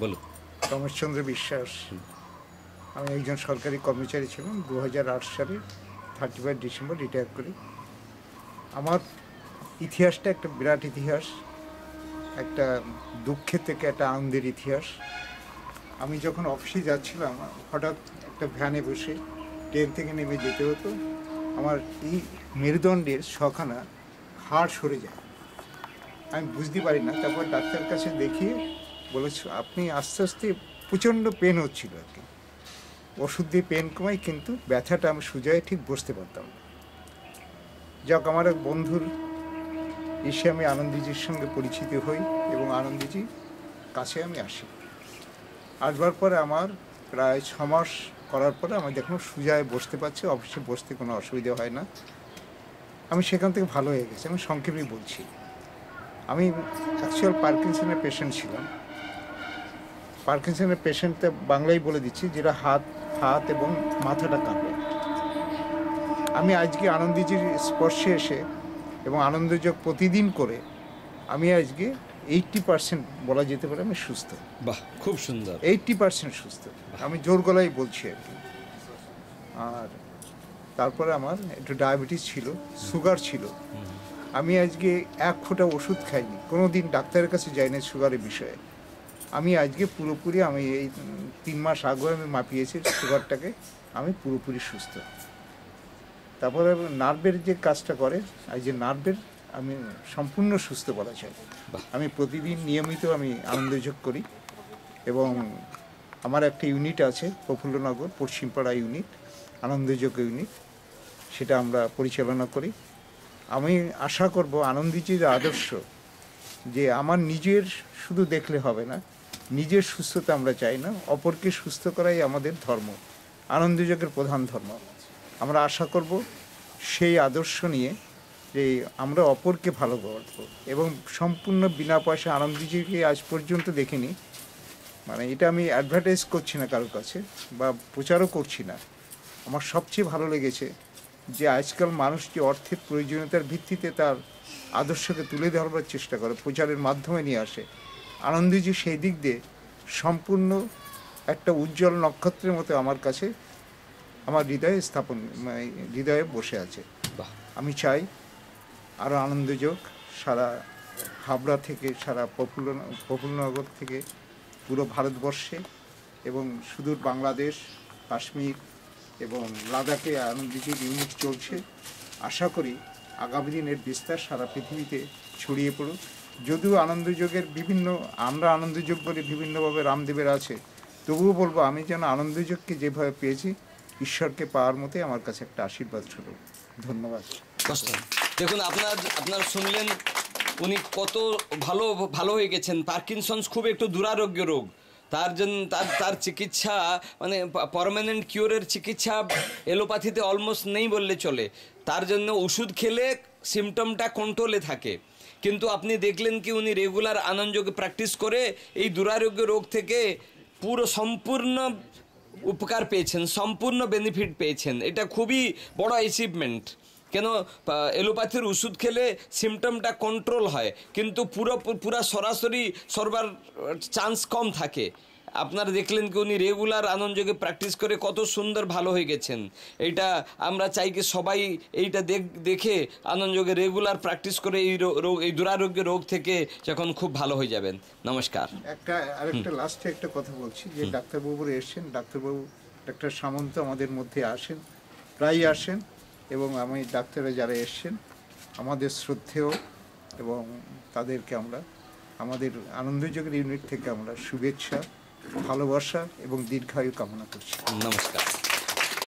বলুন রমেশচন্দ্র বিশ্বাস আমি একজন সরকারি কর্মচারী ছিলাম দু সালে থার্টি ফাইভ ডিসেম্বর রিটায়ার করি আমার ইতিহাসটা একটা বিরাট ইতিহাস একটা দুঃখের থেকে একটা আনন্দের ইতিহাস আমি যখন অফিসে যাচ্ছিলাম হঠাৎ একটা ভ্যানে বসে ট্রেন থেকে নেমে যেতে হতো আমার এই মেরুদণ্ডের ছখানা হাড় সরে যায় আমি বুঝতে পারি না তারপর ডাক্তার কাছে দেখিয়ে বলেছ আপনি আস্তে আস্তে প্রচণ্ড পেন হচ্ছিল আর কি ওষুধ দিয়ে পেন কমাই কিন্তু ব্যথাটা আমি সুজয়ে ঠিক বসতে পারতাম না যাক আমার এক বন্ধুর এসে আমি আনন্দজির সঙ্গে পরিচিত হই এবং আনন্দজি কাছে আমি আসি আসবার পরে আমার প্রায় ছ মাস করার পরে আমি দেখুন সুজায় বসতে পারছি অফিসে বসতে কোনো অসুবিধা হয় না আমি সেখান থেকে ভালো হয়ে গেছি আমি সংক্ষেপেই বলছি আমি অ্যাকচুয়াল পার্কিনসনের পেশেন্ট ছিলাম পার্কিনসনের পেশেন্টতে বাংলায় বলে দিচ্ছি যেটা হাত হাত এবং মাথাটা কাঁপে আমি আজকে আনন্দজির স্পর্শে এসে এবং আনন্দযোগ প্রতিদিন করে আমি আজকে এইটটি পার্সেন্ট বলা যেতে পারে আমি সুস্থ বাহ খুব সুন্দর এইটটি পার্সেন্ট সুস্থ আমি জোর গলায় বলছি আর কি আর তারপরে আমার একটু ডায়াবেটিস ছিল সুগার ছিল আমি আজকে এক ফোঁটা ওষুধ খাইনি কোনো দিন ডাক্তারের কাছে যাইনি সুগারের বিষয়ে আমি আজকে পুরোপুরি আমি এই তিন মাস আগে আমি মাপিয়েছি সুগারটাকে আমি পুরোপুরি সুস্থ তারপরে নার্ভের যে কাজটা করে এই যে নার্ভের আমি সম্পূর্ণ সুস্থ বলা চাই আমি প্রতিদিন নিয়মিত আমি আনন্দযোগ করি এবং আমার একটা ইউনিট আছে প্রফুল্লনগর পশ্চিমপাড়া ইউনিট আনন্দযোগ ইউনিট সেটা আমরা পরিচালনা করি আমি আশা করব আনন্দজির আদর্শ যে আমার নিজের শুধু দেখলে হবে না নিজের সুস্থতা আমরা চাই না অপরকে সুস্থ করাই আমাদের ধর্ম আনন্দযোগের প্রধান ধর্ম আমরা আশা করব সেই আদর্শ নিয়ে যে আমরা অপরকে ভালো করব এবং সম্পূর্ণ বিনা পয়সা আনন্দজিকে আজ পর্যন্ত দেখিনি মানে এটা আমি অ্যাডভার্টাইজ করছি না কারোর কাছে বা প্রচারও করছি না আমার সবচেয়ে ভালো লেগেছে যে আজকাল মানুষ যে অর্থের প্রয়োজনীয়তার ভিত্তিতে তার আদর্শকে তুলে ধরবার চেষ্টা করে প্রচারের মাধ্যমে নিয়ে আসে আনন্দজি সেই দিক দিয়ে সম্পূর্ণ একটা উজ্জ্বল নক্ষত্রের মতো আমার কাছে আমার হৃদয়ে স্থাপন মানে হৃদয়ে বসে আছে আমি চাই আরও আনন্দযোগ সারা হাবড়া থেকে সারা প্রফুল্ল প্রফুল্লনগর থেকে পুরো ভারতবর্ষে এবং সুদূর বাংলাদেশ কাশ্মীর এবং লাদাখে আনন্দজির ইউনিট চলছে আশা করি আগামী দিনের বিস্তার সারা পৃথিবীতে ছড়িয়ে পড়ুক যদিও আনন্দযোগের বিভিন্ন আমরা আনন্দযোগ বলি বিভিন্নভাবে রামদেবের আছে তবুও বলবো আমি যেন আনন্দযোগকে যেভাবে পেয়েছি ঈশ্বরকে পাওয়ার মতে আমার কাছে একটা আশীর্বাদ ছিল ধন্যবাদ দেখুন আপনার আপনার শুনলেন উনি কত ভালো ভালো হয়ে গেছেন পার্কিনসন্স খুব একটু দুরারোগ্য রোগ তার জন্য তার তার চিকিৎসা মানে পারমানেন্ট কিওরের চিকিৎসা এলোপ্যাথিতে অলমোস্ট নেই বললে চলে তার জন্য ওষুধ খেলে সিমটমটা কন্ট্রোলে থাকে কিন্তু আপনি দেখলেন কি উনি রেগুলার আনন্দযোগ প্র্যাকটিস করে এই দুরারোগ্য রোগ থেকে পুরো সম্পূর্ণ উপকার পেয়েছেন সম্পূর্ণ বেনিফিট পেয়েছেন এটা খুবই বড় অ্যাচিভমেন্ট কেন এলোপ্যাথির ওষুধ খেলে সিমটমটা কন্ট্রোল হয় কিন্তু পুরো পুরা সরাসরি সরবার চান্স কম থাকে আপনারা দেখলেন কি উনি রেগুলার আনন্দযোগে প্র্যাকটিস করে কত সুন্দর ভালো হয়ে গেছেন এইটা আমরা চাই কি সবাই এইটা দেখে আনন্দযোগে রেগুলার প্র্যাকটিস করে এই রোগ এই দুরারোগ্য রোগ থেকে যখন খুব ভালো হয়ে যাবেন নমস্কার একটা আরেকটা লাস্টে একটা কথা বলছি যে ডাক্তারবাবুর এসেছেন ডাক্তারবাবু ডাক্তার সামন্ত আমাদের মধ্যে আসেন প্রায় আসেন এবং আমি ডাক্তাররা যারা এসছেন আমাদের শ্রদ্ধেও এবং তাদেরকে আমরা আমাদের আনন্দযোগের ইউনিট থেকে আমরা শুভেচ্ছা ভালোবাসা এবং দীর্ঘায়ু কামনা করছি নমস্কার